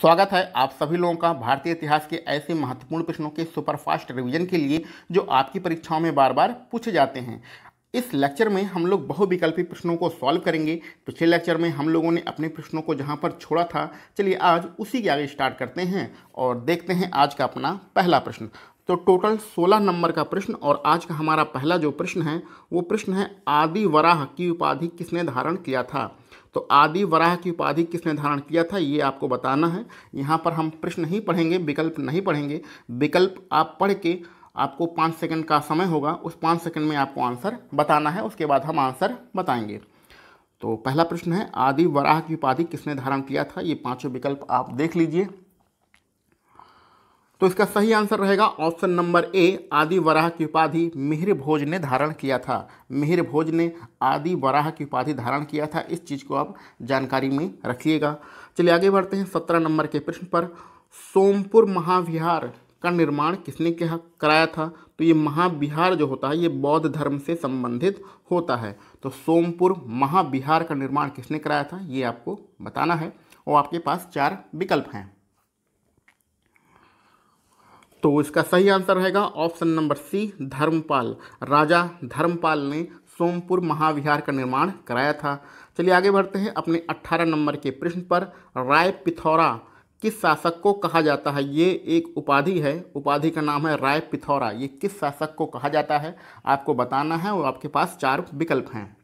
स्वागत है आप सभी लोगों का भारतीय इतिहास के ऐसे महत्वपूर्ण प्रश्नों के सुपरफास्ट रिवीजन के लिए जो आपकी परीक्षाओं में बार बार पूछे जाते हैं इस लेक्चर में हम लोग बहुविकल्पी प्रश्नों को सॉल्व करेंगे पिछले लेक्चर में हम लोगों ने अपने प्रश्नों को जहाँ पर छोड़ा था चलिए आज उसी के आगे स्टार्ट करते हैं और देखते हैं आज का अपना पहला प्रश्न तो टोटल 16 नंबर का प्रश्न और आज का हमारा पहला जो प्रश्न है वो प्रश्न है आदि वराह की उपाधि किसने धारण किया था तो आदि वराह की उपाधि किसने धारण किया था ये आपको बताना है यहाँ पर हम प्रश्न नहीं पढ़ेंगे विकल्प नहीं पढ़ेंगे विकल्प आप पढ़ के आपको पाँच सेकंड का समय होगा उस पाँच सेकंड में आपको आंसर बताना है उसके बाद हम आंसर बताएंगे तो पहला प्रश्न है आदि वराह की उपाधि किसने धारण किया था ये पाँचों विकल्प आप देख लीजिए तो इसका सही आंसर रहेगा ऑप्शन नंबर ए आदि वराह की उपाधि मिहिर भोज ने धारण किया था मिहिर भोज ने आदि वराह की उपाधि धारण किया था इस चीज़ को आप जानकारी में रखिएगा चलिए आगे बढ़ते हैं सत्रह नंबर के प्रश्न पर सोमपुर महाविहार का निर्माण किसने कराया था तो ये महाविहार जो होता है ये बौद्ध धर्म से संबंधित होता है तो सोमपुर महाविहार का निर्माण किसने कराया था ये आपको बताना है और आपके पास चार विकल्प हैं तो इसका सही आंसर रहेगा option number C Dharmapal Raja Dharmapal ने सोमपुर महाविहार का निर्माण कराया था चलिए आगे बढ़ते हैं अपने 18 नंबर के प्रश्न पर राय पिथौरा किस शासक को कहा जाता है ये एक उपाधि है उपाधि का नाम है राय पिथौरा ये किस शासक को कहा जाता है आपको बताना है और आपके पास चार विकल्प हैं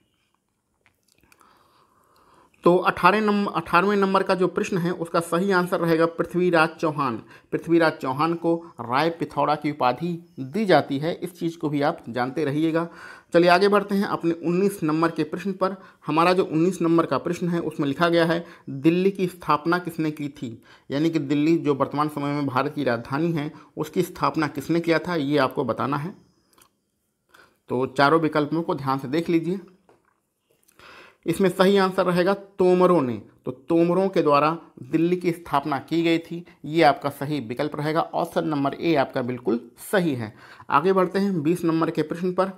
तो अठारह नंबर अठारहवें नंबर का जो प्रश्न है उसका सही आंसर रहेगा पृथ्वीराज चौहान पृथ्वीराज चौहान को राय पिथौड़ा की उपाधि दी जाती है इस चीज़ को भी आप जानते रहिएगा चलिए आगे बढ़ते हैं अपने 19 नंबर के प्रश्न पर हमारा जो 19 नंबर का प्रश्न है उसमें लिखा गया है दिल्ली की स्थापना किसने की थी यानी कि दिल्ली जो वर्तमान समय में भारत की राजधानी है उसकी स्थापना किसने किया था ये आपको बताना है तो चारों विकल्पों को ध्यान से देख लीजिए इसमें सही आंसर रहेगा तोमरों ने तो तोमरों के द्वारा दिल्ली की स्थापना की गई थी ये आपका सही विकल्प रहेगा ऑप्शन नंबर ए आपका बिल्कुल सही है आगे बढ़ते हैं बीस नंबर के प्रश्न पर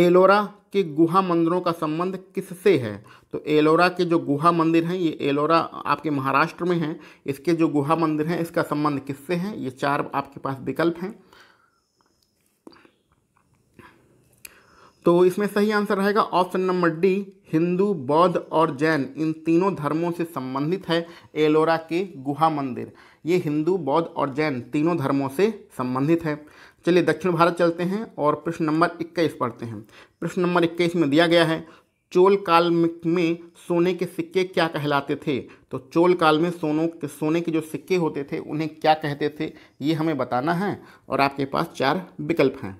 एलोरा के गुहा मंदिरों का संबंध किससे है तो एलोरा के जो गुहा मंदिर हैं ये एलोरा आपके महाराष्ट्र में हैं इसके जो गुहा मंदिर हैं इसका संबंध किससे है ये चार आपके पास विकल्प हैं तो इसमें सही आंसर रहेगा ऑप्शन नंबर डी हिंदू बौद्ध और जैन इन तीनों धर्मों से संबंधित है एलोरा के गुहा मंदिर ये हिंदू बौद्ध और जैन तीनों धर्मों से संबंधित है चलिए दक्षिण भारत चलते हैं और प्रश्न नंबर 21 पढ़ते हैं प्रश्न नंबर 21 में दिया गया है चोल काल में सोने के सिक्के क्या कहलाते थे तो चोल काल में सोनों के सोने के जो सिक्के होते थे उन्हें क्या कहते थे ये हमें बताना है और आपके पास चार विकल्प हैं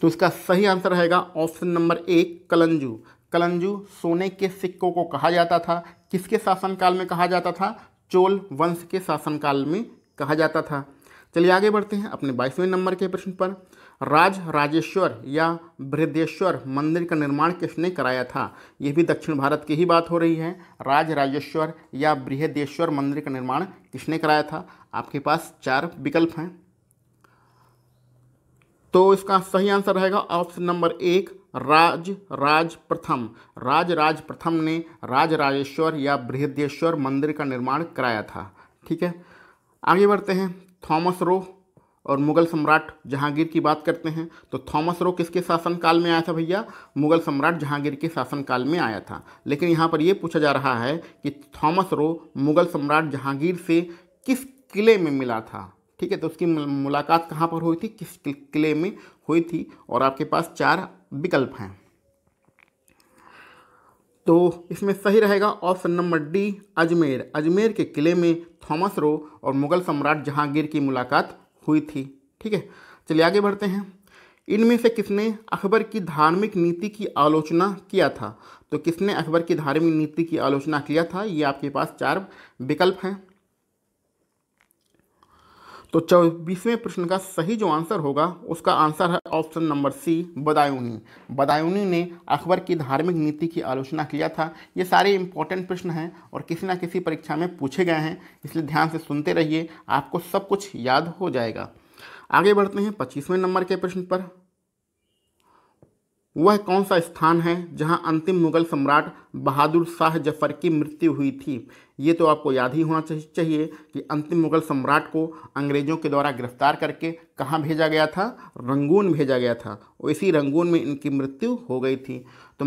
तो इसका सही आंसर रहेगा ऑप्शन नंबर एक कलंजू कलंजू सोने के सिक्कों को कहा जाता था किसके शासनकाल में कहा जाता था चोल वंश के शासनकाल में कहा जाता था चलिए आगे बढ़ते हैं अपने बाईसवें नंबर के प्रश्न पर राज राजेश्वर या बृहदेश्वर मंदिर का निर्माण किसने कराया था यह भी दक्षिण भारत की ही बात हो रही है राज राजेश्वर या बृहदेश्वर मंदिर का निर्माण किसने कराया था आपके पास चार विकल्प हैं तो इसका सही आंसर रहेगा ऑप्शन नंबर एक राज राज प्रथम राज राज प्रथम ने राज राजेश्वर या बृहदेश्वर मंदिर का निर्माण कराया था ठीक है आगे बढ़ते हैं थॉमस रो और मुगल सम्राट जहांगीर की बात करते हैं तो थॉमस रो किसके शासनकाल में आया था भैया मुगल सम्राट जहांगीर के शासनकाल में आया था लेकिन यहाँ पर यह पूछा जा रहा है कि थॉमस रो मुगल सम्राट जहांगीर से किस किले में मिला था ठीक है तो उसकी मुलाकात कहाँ पर हुई थी किस किले में हुई थी और आपके पास चार विकल्प हैं तो इसमें सही रहेगा option number D Ajmer Ajmer के किले में थॉमस रो और मुगल सम्राट जहांगीर की मुलाकात हुई थी ठीक है चलिए आगे बढ़ते हैं इनमें से किसने अकबर की धार्मिक नीति की आलोचना किया था तो किसने अकबर की धार्मिक नीति की आलोचना किया था ये आपके पास चार विकल्प हैं तो चौबीसवें प्रश्न का सही जो आंसर होगा उसका आंसर है option number C Badayuni Badayuni ने अकबर की धार्मिक नीति की आलोचना किया था ये सारे इंपॉर्टेंट प्रश्न हैं और किसी ना किसी परीक्षा में पूछे गए हैं इसलिए ध्यान से सुनते रहिए आपको सब कुछ याद हो जाएगा आगे बढ़ते हैं पच्चीसवें नंबर के प्रश्न पर वह कौन सा स्थान है जहां अंतिम मुगल सम्राट बहादुर शाह जफर की मृत्यु हुई थी ये तो आपको याद ही होना चाहिए कि अंतिम मुगल सम्राट को अंग्रेज़ों के द्वारा गिरफ्तार करके कहाँ भेजा गया था रंगून भेजा गया था और इसी रंगून में इनकी मृत्यु हो गई थी तो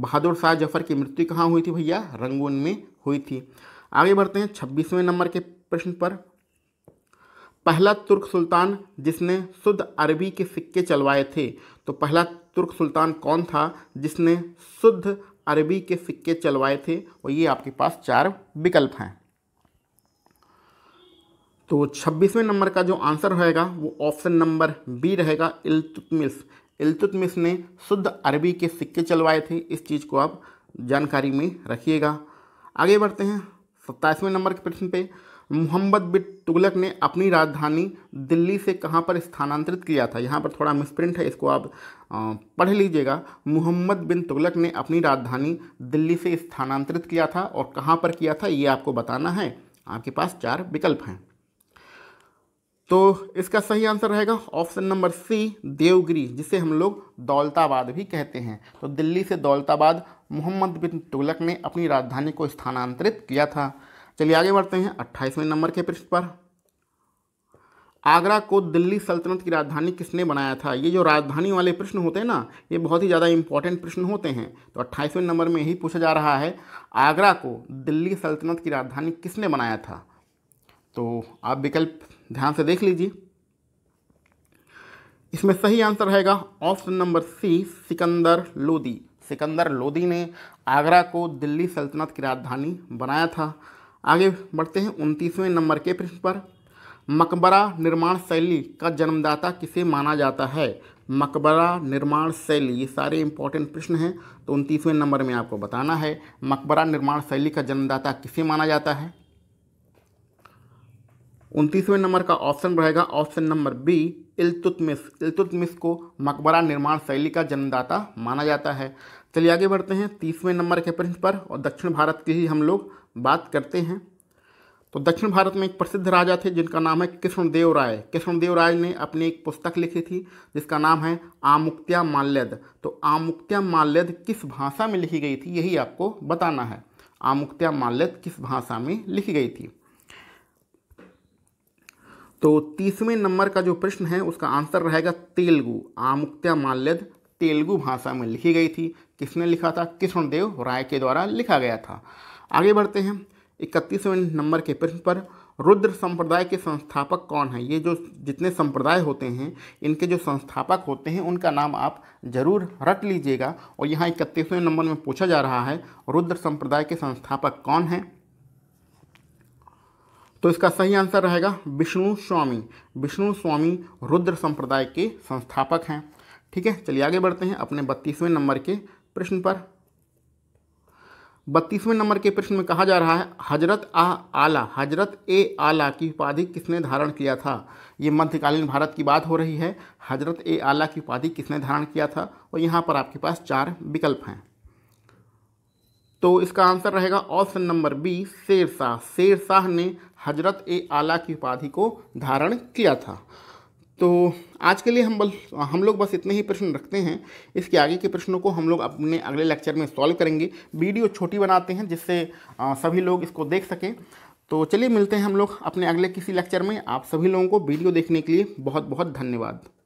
बहादुर शाह जफर की मृत्यु कहाँ हुई थी भैया रंगून में हुई थी आगे बढ़ते हैं छब्बीसवें नंबर के प्रश्न पर पहला तुर्क सुल्तान जिसने शुद्ध अरबी के सिक्के चलवाए थे तो पहला तुर्क सुल्तान कौन था जिसने शुद्ध अरबी के सिक्के चलवाए थे और ये आपके पास चार विकल्प हैं तो छब्बीसवें नंबर का जो आंसर रहेगा वो ऑप्शन नंबर बी रहेगा इल्तुतमिस इल्तुतमिस ने शुद्ध अरबी के सिक्के चलवाए थे इस चीज़ को आप जानकारी में रखिएगा आगे बढ़ते हैं सत्ताईसवें नंबर के प्रश्न पे मोहम्मद बिन तुगलक ने अपनी राजधानी दिल्ली से कहाँ पर स्थानांतरित किया था यहाँ पर थोड़ा मिसप्रिंट है इसको आप पढ़ लीजिएगा मोहम्मद बिन तुगलक ने अपनी राजधानी दिल्ली से स्थानांतरित किया था और कहाँ पर किया था ये आपको बताना है आपके पास चार विकल्प हैं तो इसका सही आंसर रहेगा ऑप्शन नंबर सी देवगिरी जिसे हम लोग दौलताबाद भी कहते हैं तो दिल्ली से दौलताबाद मोहम्मद बिन तुगलक ने अपनी राजधानी को स्थानांतरित किया था चलिए आगे बढ़ते हैं अट्ठाईसवें नंबर के पृष्ठ पर आगरा को दिल्ली सल्तनत की राजधानी किसने बनाया था ये जो राजधानी वाले प्रश्न होते हैं ना ये बहुत ही ज़्यादा इंपॉर्टेंट प्रश्न होते हैं तो अट्ठाईसवें नंबर में यही पूछा जा रहा है आगरा को दिल्ली सल्तनत की राजधानी किसने बनाया था तो आप विकल्प ध्यान से देख लीजिए इसमें सही आंसर रहेगा option number C Sikandar Lodi Sikandar Lodi ने आगरा को दिल्ली सल्तनत की राजधानी बनाया था आगे बढ़ते हैं उनतीसवें नंबर के प्रश्न पर मकबरा निर्माण शैली का जन्मदाता किसे माना जाता है मकबरा निर्माण शैली ये सारे इंपॉर्टेंट प्रश्न हैं तो उनतीसवें नंबर में आपको बताना है मकबरा निर्माण शैली का जन्मदाता किसे माना जाता है उनतीसवें नंबर का ऑप्शन रहेगा option number B Iltutmish Iltutmish को मकबरा निर्माण शैली का जन्मदाता माना जाता है चलिए आगे बढ़ते हैं तीसवें नंबर के प्रश्न पर और दक्षिण भारत की ही हम लोग बात करते हैं तो दक्षिण भारत में एक प्रसिद्ध राजा थे जिनका नाम है कृष्णदेव राय कृष्णदेव राय ने अपनी एक पुस्तक लिखी थी जिसका नाम है आमुक्त्या माल्यद तो आमुक्त्या माल्यद किस भाषा में लिखी गई थी यही आपको बताना है आमुक्त्या माल्यद किस भाषा में लिखी गई थी तो तीसवें नंबर का जो प्रश्न है उसका आंसर रहेगा तेलुगु आमुक्त्या माल्यद तेलुगु भाषा में लिखी गई थी किसने लिखा था कृष्णदेव राय के द्वारा लिखा गया था आगे बढ़ते हैं इकतीसवें नंबर के प्रश्न पर रुद्र संप्रदाय के संस्थापक कौन है ये जो जितने संप्रदाय होते हैं इनके जो संस्थापक होते हैं उनका नाम आप जरूर रट लीजिएगा और यहाँ इकतीसवें नंबर में पूछा जा रहा है रुद्र संप्रदाय के संस्थापक कौन है तो इसका सही आंसर रहेगा विष्णु स्वामी विष्णु स्वामी रुद्र संप्रदाय के संस्थापक हैं ठीक है चलिए आगे बढ़ते हैं अपने बत्तीसवें नंबर के प्रश्न पर बत्तीसवें नंबर के प्रश्न में कहा जा रहा है हजरत आ आला हजरत ए आला की उपाधि किसने धारण किया था ये मध्यकालीन भारत की बात हो रही है हजरत ए आला की उपाधि किसने धारण किया था और यहाँ पर आपके पास चार विकल्प हैं तो इसका आंसर रहेगा ऑप्शन नंबर बी शेर शाह शेर शाह ने हजरत ए आला की उपाधि को धारण किया था तो आज के लिए हम बल हम लोग बस इतने ही प्रश्न रखते हैं इसके आगे के प्रश्नों को हम लोग अपने अगले लेक्चर में सॉल्व करेंगे वीडियो छोटी बनाते हैं जिससे सभी लोग इसको देख सकें तो चलिए मिलते हैं हम लोग अपने अगले किसी लेक्चर में आप सभी लोगों को वीडियो देखने के लिए बहुत बहुत धन्यवाद